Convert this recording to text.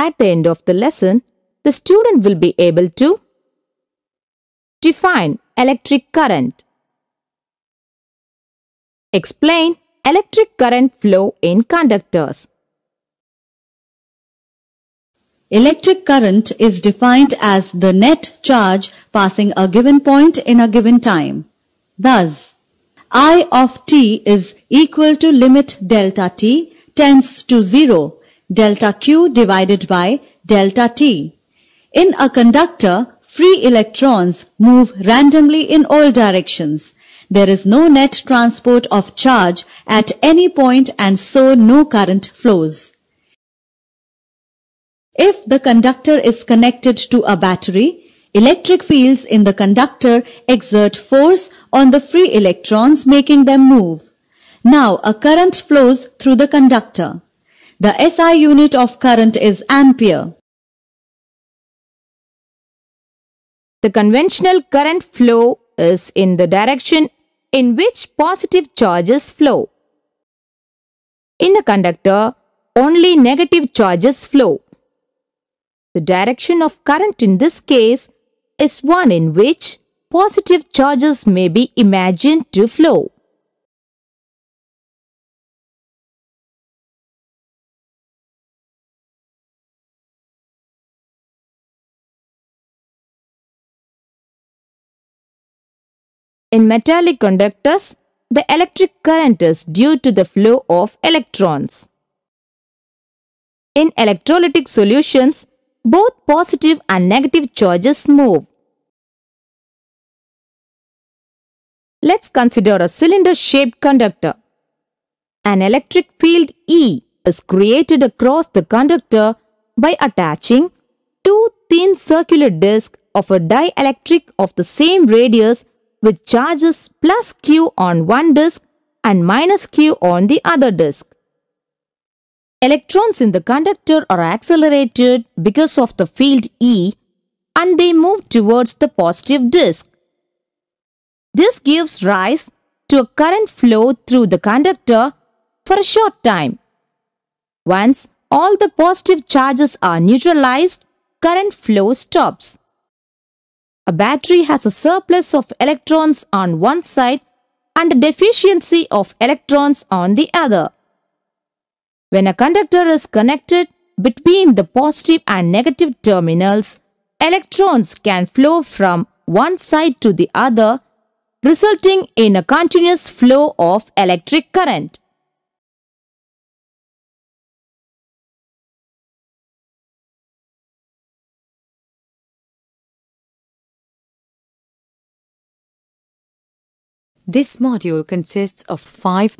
At the end of the lesson, the student will be able to define electric current, explain electric current flow in conductors. Electric current is defined as the net charge passing a given point in a given time. Thus, I of t is equal to limit delta t tends to 0 delta Q divided by delta T. In a conductor, free electrons move randomly in all directions. There is no net transport of charge at any point and so no current flows. If the conductor is connected to a battery, electric fields in the conductor exert force on the free electrons making them move. Now a current flows through the conductor. The SI unit of current is ampere. The conventional current flow is in the direction in which positive charges flow. In a conductor, only negative charges flow. The direction of current in this case is one in which positive charges may be imagined to flow. In metallic conductors, the electric current is due to the flow of electrons. In electrolytic solutions, both positive and negative charges move. Let's consider a cylinder-shaped conductor. An electric field E is created across the conductor by attaching two thin circular discs of a dielectric of the same radius with charges plus Q on one disk and minus Q on the other disk. Electrons in the conductor are accelerated because of the field E and they move towards the positive disk. This gives rise to a current flow through the conductor for a short time. Once all the positive charges are neutralized, current flow stops. A battery has a surplus of electrons on one side and a deficiency of electrons on the other. When a conductor is connected between the positive and negative terminals, electrons can flow from one side to the other, resulting in a continuous flow of electric current. This module consists of five